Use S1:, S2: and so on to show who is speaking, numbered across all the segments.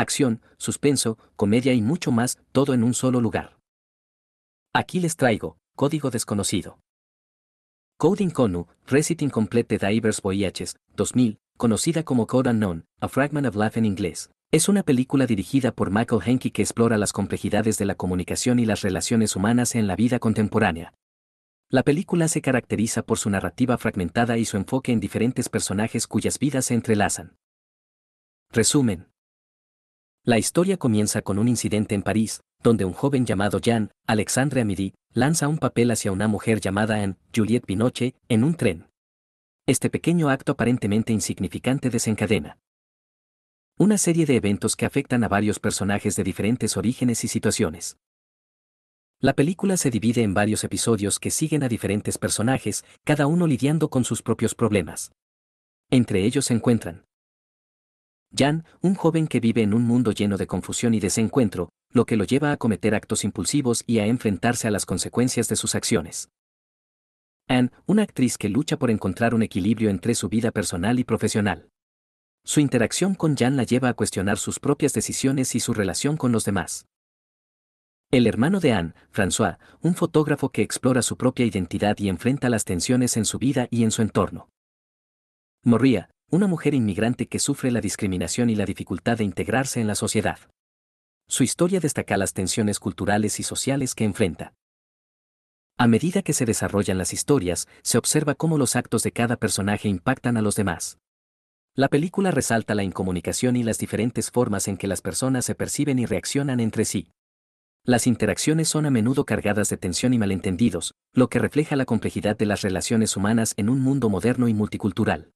S1: acción, suspenso, comedia y mucho más, todo en un solo lugar. Aquí les traigo, Código Desconocido. Coding Inconnu, Reciting Complete de Divers Voyages, 2000, conocida como Code Unknown, A Fragment of Life en inglés, es una película dirigida por Michael Henke que explora las complejidades de la comunicación y las relaciones humanas en la vida contemporánea. La película se caracteriza por su narrativa fragmentada y su enfoque en diferentes personajes cuyas vidas se entrelazan. Resumen. La historia comienza con un incidente en París, donde un joven llamado Jean, Alexandre Amiry, lanza un papel hacia una mujer llamada Anne, Juliette Pinochet, en un tren. Este pequeño acto aparentemente insignificante desencadena una serie de eventos que afectan a varios personajes de diferentes orígenes y situaciones. La película se divide en varios episodios que siguen a diferentes personajes, cada uno lidiando con sus propios problemas. Entre ellos se encuentran Jan, un joven que vive en un mundo lleno de confusión y desencuentro, lo que lo lleva a cometer actos impulsivos y a enfrentarse a las consecuencias de sus acciones. Anne, una actriz que lucha por encontrar un equilibrio entre su vida personal y profesional. Su interacción con Jan la lleva a cuestionar sus propias decisiones y su relación con los demás. El hermano de Anne, François, un fotógrafo que explora su propia identidad y enfrenta las tensiones en su vida y en su entorno. Morría, una mujer inmigrante que sufre la discriminación y la dificultad de integrarse en la sociedad. Su historia destaca las tensiones culturales y sociales que enfrenta. A medida que se desarrollan las historias, se observa cómo los actos de cada personaje impactan a los demás. La película resalta la incomunicación y las diferentes formas en que las personas se perciben y reaccionan entre sí. Las interacciones son a menudo cargadas de tensión y malentendidos, lo que refleja la complejidad de las relaciones humanas en un mundo moderno y multicultural.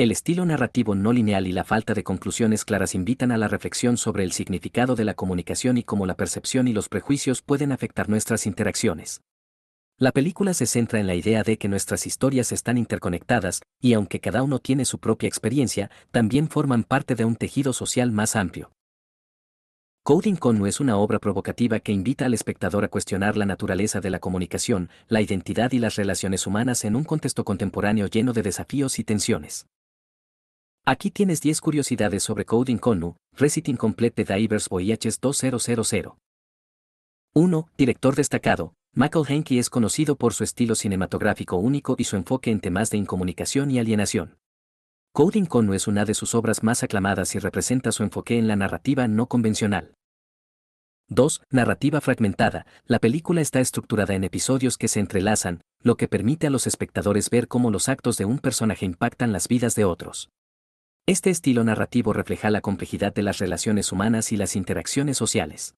S1: El estilo narrativo no lineal y la falta de conclusiones claras invitan a la reflexión sobre el significado de la comunicación y cómo la percepción y los prejuicios pueden afectar nuestras interacciones. La película se centra en la idea de que nuestras historias están interconectadas, y aunque cada uno tiene su propia experiencia, también forman parte de un tejido social más amplio. Coding Con es una obra provocativa que invita al espectador a cuestionar la naturaleza de la comunicación, la identidad y las relaciones humanas en un contexto contemporáneo lleno de desafíos y tensiones. Aquí tienes 10 curiosidades sobre Coding Conu, Reciting Complete de Divers VIHs 2000. 1. Director destacado. Michael Henke es conocido por su estilo cinematográfico único y su enfoque en temas de incomunicación y alienación. Coding Conu es una de sus obras más aclamadas y representa su enfoque en la narrativa no convencional. 2. Narrativa fragmentada. La película está estructurada en episodios que se entrelazan, lo que permite a los espectadores ver cómo los actos de un personaje impactan las vidas de otros. Este estilo narrativo refleja la complejidad de las relaciones humanas y las interacciones sociales.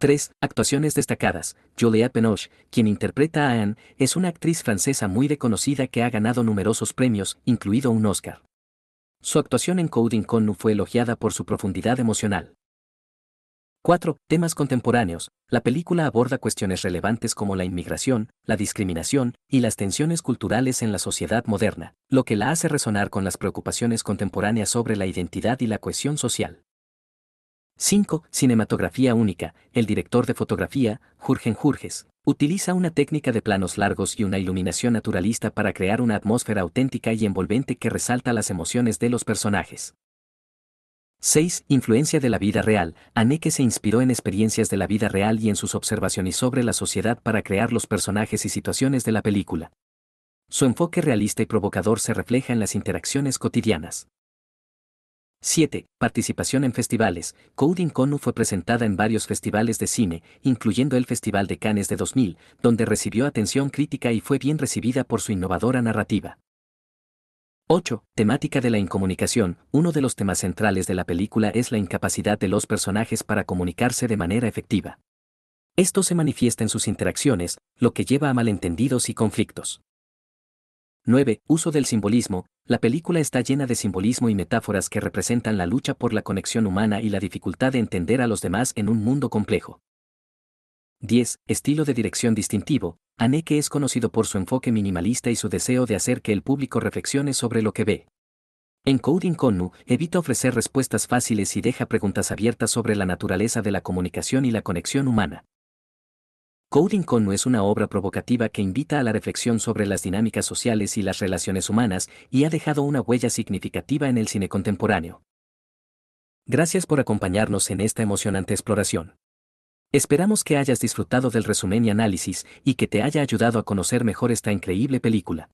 S1: 3. Actuaciones destacadas. Julia Penoche, quien interpreta a Anne, es una actriz francesa muy reconocida que ha ganado numerosos premios, incluido un Oscar. Su actuación en Coding Connu fue elogiada por su profundidad emocional. 4. Temas contemporáneos. La película aborda cuestiones relevantes como la inmigración, la discriminación y las tensiones culturales en la sociedad moderna, lo que la hace resonar con las preocupaciones contemporáneas sobre la identidad y la cohesión social. 5. Cinematografía única. El director de fotografía, Jurgen Jurges, utiliza una técnica de planos largos y una iluminación naturalista para crear una atmósfera auténtica y envolvente que resalta las emociones de los personajes. 6. Influencia de la vida real. Aneke se inspiró en experiencias de la vida real y en sus observaciones sobre la sociedad para crear los personajes y situaciones de la película. Su enfoque realista y provocador se refleja en las interacciones cotidianas. 7. Participación en festivales. Coding Konu fue presentada en varios festivales de cine, incluyendo el Festival de Cannes de 2000, donde recibió atención crítica y fue bien recibida por su innovadora narrativa. 8. Temática de la incomunicación. Uno de los temas centrales de la película es la incapacidad de los personajes para comunicarse de manera efectiva. Esto se manifiesta en sus interacciones, lo que lleva a malentendidos y conflictos. 9. Uso del simbolismo. La película está llena de simbolismo y metáforas que representan la lucha por la conexión humana y la dificultad de entender a los demás en un mundo complejo. 10. Estilo de dirección distintivo. Aneke es conocido por su enfoque minimalista y su deseo de hacer que el público reflexione sobre lo que ve. En Coding Connu, evita ofrecer respuestas fáciles y deja preguntas abiertas sobre la naturaleza de la comunicación y la conexión humana. Coding Connu es una obra provocativa que invita a la reflexión sobre las dinámicas sociales y las relaciones humanas y ha dejado una huella significativa en el cine contemporáneo. Gracias por acompañarnos en esta emocionante exploración. Esperamos que hayas disfrutado del resumen y análisis y que te haya ayudado a conocer mejor esta increíble película.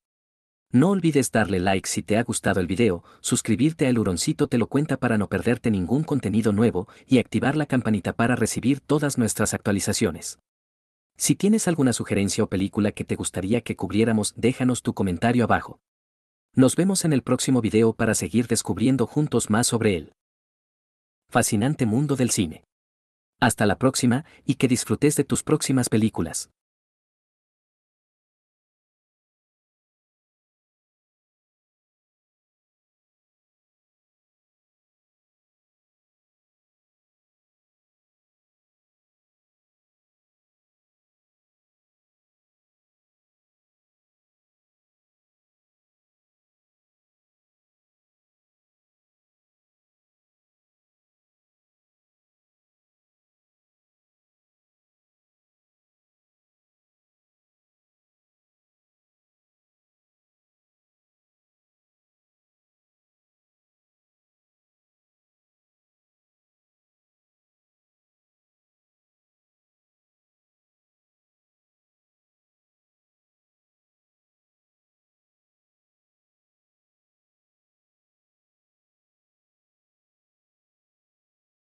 S1: No olvides darle like si te ha gustado el video, suscribirte al Huroncito te lo cuenta para no perderte ningún contenido nuevo y activar la campanita para recibir todas nuestras actualizaciones. Si tienes alguna sugerencia o película que te gustaría que cubriéramos, déjanos tu comentario abajo. Nos vemos en el próximo video para seguir descubriendo juntos más sobre el fascinante mundo del cine. Hasta la próxima y que disfrutes de tus próximas películas.